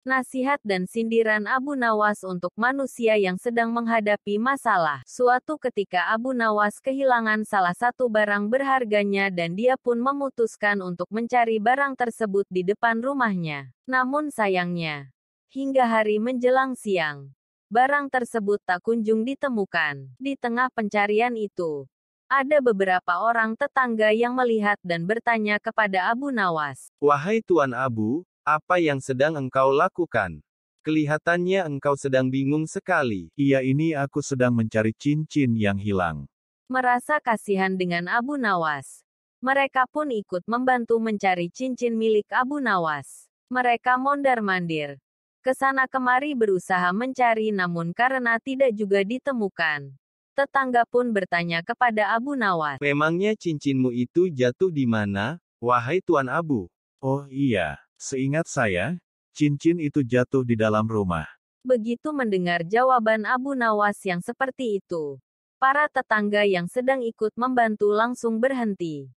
nasihat dan sindiran Abu Nawas untuk manusia yang sedang menghadapi masalah. Suatu ketika Abu Nawas kehilangan salah satu barang berharganya dan dia pun memutuskan untuk mencari barang tersebut di depan rumahnya. Namun sayangnya, hingga hari menjelang siang, barang tersebut tak kunjung ditemukan. Di tengah pencarian itu, ada beberapa orang tetangga yang melihat dan bertanya kepada Abu Nawas. Wahai Tuan Abu, apa yang sedang engkau lakukan? Kelihatannya engkau sedang bingung sekali. Iya ini aku sedang mencari cincin yang hilang. Merasa kasihan dengan Abu Nawas. Mereka pun ikut membantu mencari cincin milik Abu Nawas. Mereka mondar-mandir. Kesana kemari berusaha mencari namun karena tidak juga ditemukan. Tetangga pun bertanya kepada Abu Nawas. Memangnya cincinmu itu jatuh di mana, wahai Tuan Abu? Oh iya, Seingat saya, cincin itu jatuh di dalam rumah. Begitu mendengar jawaban Abu Nawas yang seperti itu, para tetangga yang sedang ikut membantu langsung berhenti.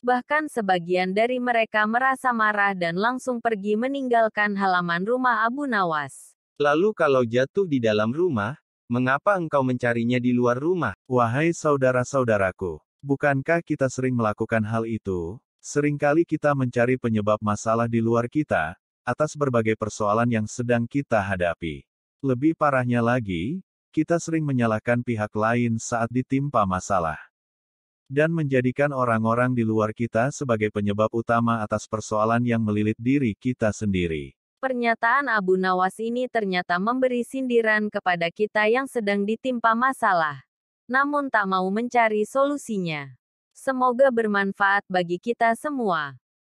Bahkan sebagian dari mereka merasa marah dan langsung pergi meninggalkan halaman rumah Abu Nawas. Lalu kalau jatuh di dalam rumah, mengapa engkau mencarinya di luar rumah? Wahai saudara-saudaraku, bukankah kita sering melakukan hal itu? Seringkali kita mencari penyebab masalah di luar kita, atas berbagai persoalan yang sedang kita hadapi. Lebih parahnya lagi, kita sering menyalahkan pihak lain saat ditimpa masalah. Dan menjadikan orang-orang di luar kita sebagai penyebab utama atas persoalan yang melilit diri kita sendiri. Pernyataan Abu Nawas ini ternyata memberi sindiran kepada kita yang sedang ditimpa masalah, namun tak mau mencari solusinya. Semoga bermanfaat bagi kita semua.